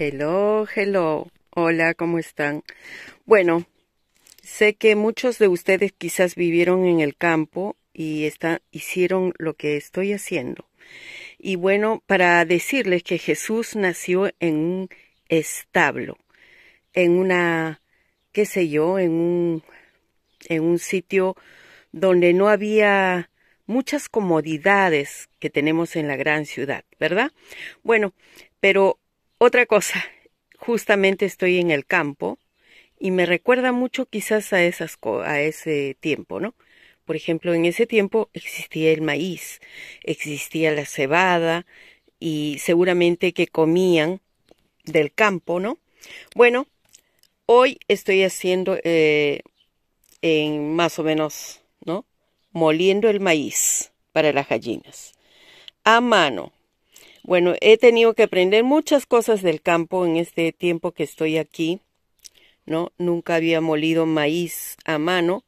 Hello, hello. Hola, ¿cómo están? Bueno, sé que muchos de ustedes quizás vivieron en el campo y hicieron lo que estoy haciendo. Y bueno, para decirles que Jesús nació en un establo, en una, qué sé yo, en un, en un sitio donde no había muchas comodidades que tenemos en la gran ciudad, ¿verdad? Bueno, pero otra cosa, justamente estoy en el campo y me recuerda mucho quizás a, a ese tiempo, ¿no? Por ejemplo, en ese tiempo existía el maíz, existía la cebada y seguramente que comían del campo, ¿no? Bueno, hoy estoy haciendo eh, en más o menos, ¿no? Moliendo el maíz para las gallinas. A mano, bueno, he tenido que aprender muchas cosas del campo en este tiempo que estoy aquí, ¿no? Nunca había molido maíz a mano,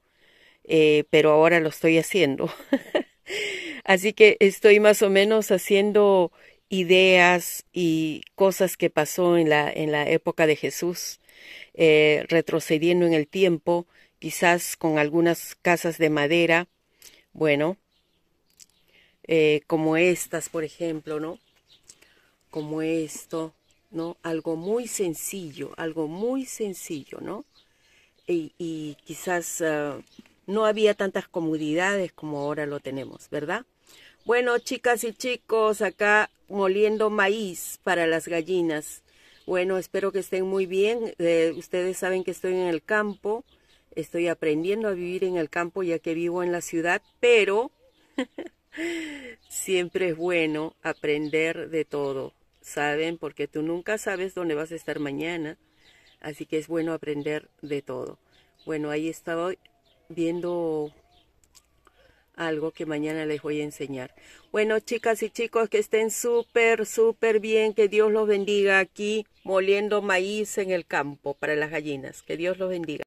eh, pero ahora lo estoy haciendo. Así que estoy más o menos haciendo ideas y cosas que pasó en la, en la época de Jesús, eh, retrocediendo en el tiempo, quizás con algunas casas de madera, bueno, eh, como estas, por ejemplo, ¿no? como esto, ¿no? Algo muy sencillo, algo muy sencillo, ¿no? Y, quizás ah, no había tantas comodidades como ahora lo tenemos, ¿verdad? Bueno, chicas y chicos, acá moliendo maíz para las gallinas. Bueno, espero que estén muy bien. Eh, ustedes saben que estoy en el campo. Estoy aprendiendo a vivir en el campo ya que vivo en la ciudad, pero siempre es bueno aprender de todo saben porque tú nunca sabes dónde vas a estar mañana, así que es bueno aprender de todo. Bueno, ahí estaba viendo algo que mañana les voy a enseñar. Bueno, chicas y chicos, que estén súper, súper bien, que Dios los bendiga aquí moliendo maíz en el campo para las gallinas, que Dios los bendiga.